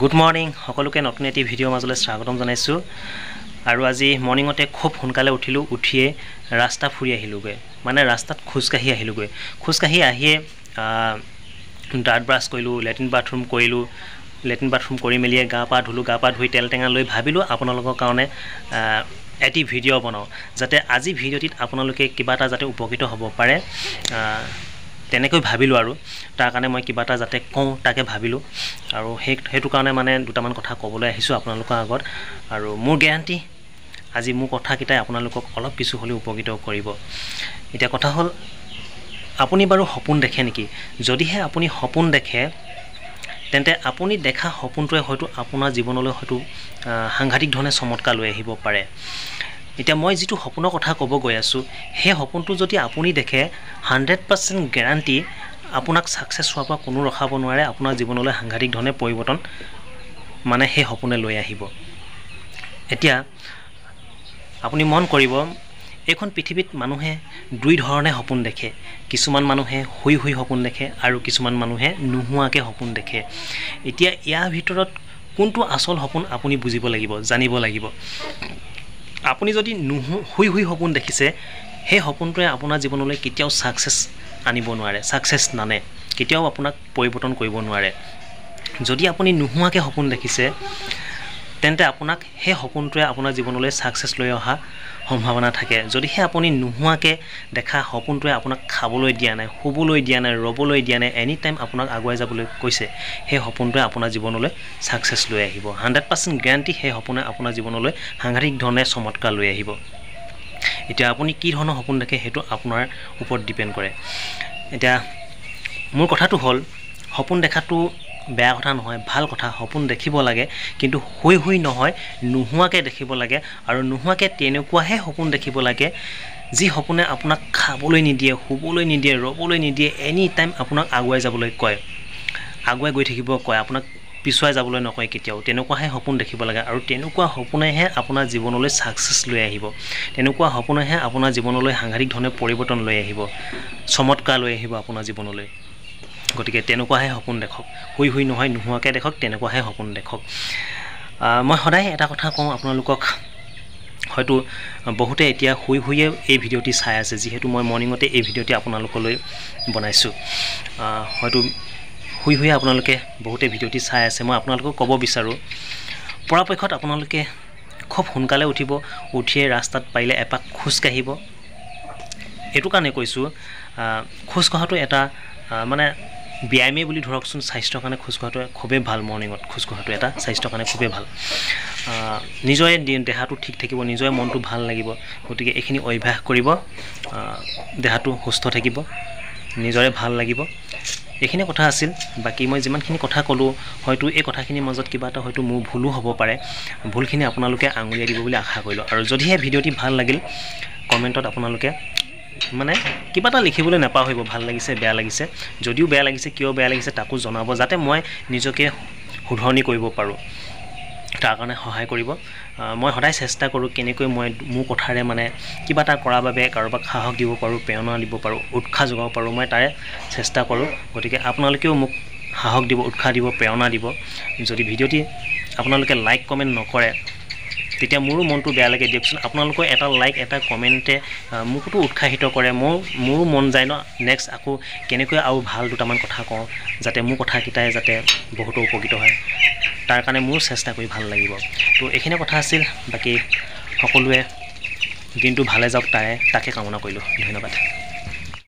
good morning সকলোকে নতুন এটি ভিডিঅ'ৰ মাজলৈ স্বাগতম জনাইছোঁ আৰু আজি মৰ্ণিঙতে খুব সোনকালে উঠিলোঁ উঠিয়ে ৰাস্তা ফুৰি আহিলোঁগৈ মানে ৰাস্তাত খোজকাঢ়ি আহিলোঁগৈ খোজকাঢ়ি আহিয়ে দাঁত ব্ৰাছ কৰিলোঁ লেট্ৰিন বাথৰুম কৰিলোঁ লেট্ৰিন বাথৰুম কৰি মেলিয়ে গা পা ধুলোঁ গা পা ধুই তেল টেঙা লৈ ভাবিলোঁ আপোনালোকৰ কাৰণে এটি ভিডিঅ' বনাওঁ যাতে আজি ভিডিঅ'টিত আপোনালোকে কিবা এটা যাতে উপকৃত হ'ব পাৰে তেনেকৈ ভাবিলোঁ আৰু তাৰ কাৰণে মই কিবা এটা যাতে কওঁ তাকে ভাবিলোঁ আৰু সেই সেইটো কাৰণে মানে দুটামান কথা ক'বলৈ আহিছোঁ আপোনালোকৰ আগত আৰু মোৰ গেৰাণ্টি আজি মোৰ কথাকেইটাই আপোনালোকক অলপ কিছু হ'লেও উপকৃত কৰিব এতিয়া কথা হ'ল আপুনি বাৰু সপোন দেখে নেকি যদিহে আপুনি সপোন দেখে তেন্তে আপুনি দেখা সপোনটোৱে হয়তো আপোনাৰ জীৱনলৈ হয়তো সাংঘাতিক ধৰণে চমৎকাৰ লৈ আহিব পাৰে এতিয়া মই যিটো সপোনৰ কথা ক'ব গৈ আছোঁ সেই সপোনটো যদি আপুনি দেখে হাণ্ড্ৰেড পাৰ্চেণ্ট গেৰাণ্টি আপোনাক ছাকচেছ হোৱাৰ পৰা কোনো ৰখাব নোৱাৰে আপোনাৰ জীৱনলৈ সাংঘাতিক ধৰণে পৰিৱৰ্তন মানে সেই সপোনে লৈ আহিব এতিয়া আপুনি মন কৰিব এইখন পৃথিৱীত মানুহে দুই ধৰণে সপোন দেখে কিছুমান মানুহে শুই শুই সপোন দেখে আৰু কিছুমান মানুহে নোহোৱাকৈ সপোন দেখে এতিয়া ইয়াৰ ভিতৰত কোনটো আচল সপোন আপুনি বুজিব লাগিব জানিব লাগিব আপুনি যদি নুহু হুই হুই সপোন দেখিছে সেই সপোনটোৱে আপোনাৰ জীৱনলৈ কেতিয়াও ছাকচেছ আনিব নোৱাৰে ছাকচেছ নানে কেতিয়াও আপোনাক পৰিৱৰ্তন কৰিব নোৱাৰে যদি আপুনি নোহোৱাকৈ সপোন দেখিছে তেন্তে আপোনাক সেই সপোনটোৱে আপোনাৰ জীৱনলৈ ছাকচেছ লৈ অহা সম্ভাৱনা থাকে যদিহে আপুনি নোহোৱাকৈ দেখা সপোনটোৱে আপোনাক খাবলৈ দিয়া নাই শুবলৈ দিয়া নাই ৰ'বলৈ দিয়া নাই এনি টাইম আপোনাক আগুৱাই যাবলৈ কৈছে সেই সপোনটোৱে আপোনাৰ জীৱনলৈ ছাকচেছ লৈ আহিব হাণ্ড্ৰেড পাৰ্চেণ্ট গেৰাণ্টি সেই সপোনে আপোনাৰ জীৱনলৈ সাংঘাতিক ধৰণে চমৎকাৰ লৈ আহিব এতিয়া আপুনি কি ধৰণৰ সপোন দেখে সেইটো আপোনাৰ ওপৰত ডিপেণ্ড কৰে এতিয়া মোৰ কথাটো হ'ল সপোন দেখাটো বেয়া কথা নহয় ভাল কথা সপোন দেখিব লাগে কিন্তু শুই শুই নহয় নোহোৱাকৈ দেখিব লাগে আৰু নোহোৱাকৈ তেনেকুৱাহে সপোন দেখিব লাগে যি সপোনে আপোনাক খাবলৈ নিদিয়ে শুবলৈ নিদিয়ে ৰ'বলৈ নিদিয়ে এনি টাইম আপোনাক আগুৱাই যাবলৈ কয় আগুৱাই গৈ থাকিব কয় আপোনাক পিছুৱাই যাবলৈ নকয় কেতিয়াও তেনেকুৱাহে সপোন দেখিব লাগে আৰু তেনেকুৱা সপোনেহে আপোনাৰ জীৱনলৈ ছাকচেছ লৈ আহিব তেনেকুৱা সপোনেহে আপোনাৰ জীৱনলৈ সাংঘাতিক ধৰণে পৰিৱৰ্তন লৈ আহিব চমৎকাৰ লৈ আহিব আপোনাৰ জীৱনলৈ গতিকে তেনেকুৱাহে সপোন দেখক শুই শুই নহয় নোহোৱাকৈ দেখক তেনেকুৱাহে সপোন দেখক মই সদায় এটা কথা কওঁ আপোনালোকক হয়তো বহুতে এতিয়া শুই শুয়ে এই ভিডিঅ'টি চাই আছে যিহেতু মই মৰ্ণিঙতে এই ভিডিঅ'টি আপোনালোকলৈ বনাইছোঁ হয়তো শুই শুয়ে আপোনালোকে বহুতে ভিডিঅ'টি চাই আছে মই আপোনালোকক ক'ব বিচাৰোঁ পৰাপক্ষত আপোনালোকে খুব সোনকালে উঠিব উঠিয়ে ৰাস্তাত পাৰিলে এপাক খোজকাঢ়িব এইটো কাৰণে কৈছোঁ খোজকঢ়াটো এটা মানে ব্যায়ামে বুলি ধৰকচোন স্বাস্থ্যৰ কাৰণে খোজকঢ়াটো খুবেই ভাল মৰ্ণিঙত খোজকঢ়াটো এটা স্বাস্থ্যৰ কাৰণে খুবেই ভাল নিজৰে দেহাটো ঠিক থাকিব নিজৰে মনটো ভাল লাগিব গতিকে এইখিনি অভ্যাস কৰিব দেহাটো সুস্থ থাকিব নিজৰে ভাল লাগিব এইখিনি কথা আছিল বাকী মই যিমানখিনি কথা ক'লোঁ হয়তো এই কথাখিনিৰ মাজত কিবা এটা হয়তো মোৰ ভুলো হ'ব পাৰে ভুলখিনি আপোনালোকে আঙুলিয়াই দিব বুলি আশা কৰিলোঁ আৰু যদিহে ভিডিঅ'টি ভাল লাগিল কমেণ্টত আপোনালোকে মানে কিবা এটা লিখিবলৈ নাপাহৰিব ভাল লাগিছে বেয়া লাগিছে যদিও বেয়া লাগিছে কিয় বেয়া লাগিছে তাকো জনাব যাতে মই নিজকে শুধৰণি কৰিব পাৰোঁ তাৰ কাৰণে সহায় কৰিব মই সদায় চেষ্টা কৰোঁ কেনেকৈ মই মোৰ কথাৰে মানে কিবা এটা কৰাৰ বাবে কাৰোবাক সাহস দিব পাৰোঁ প্ৰেৰণা দিব পাৰোঁ উৎসাহ যোগাব পাৰোঁ মই তাৰে চেষ্টা কৰোঁ গতিকে আপোনালোকেও মোক সাহস দিব উৎসাহ দিব প্ৰেৰণা দিব যদি ভিডিঅ'টি আপোনালোকে লাইক কমেণ্ট নকৰে তেতিয়া মোৰো মনটো বেয়া লাগে দিয়কচোন আপোনালোকৰ এটা লাইক এটা কমেণ্টে মোকতো উৎসাহিত কৰে মোৰ মোৰো মন যায় ন নেক্সট আকৌ কেনেকৈ আৰু ভাল দুটামান কথা কওঁ যাতে মোৰ কথাকেইটাই যাতে বহুতো উপকৃত হয় তাৰ কাৰণে মোৰো চেষ্টা কৰি ভাল লাগিব তো এইখিনি কথা আছিল বাকী সকলোৱে দিনটো ভালে যাওক তাৰে তাকে কামনা কৰিলোঁ ধন্যবাদ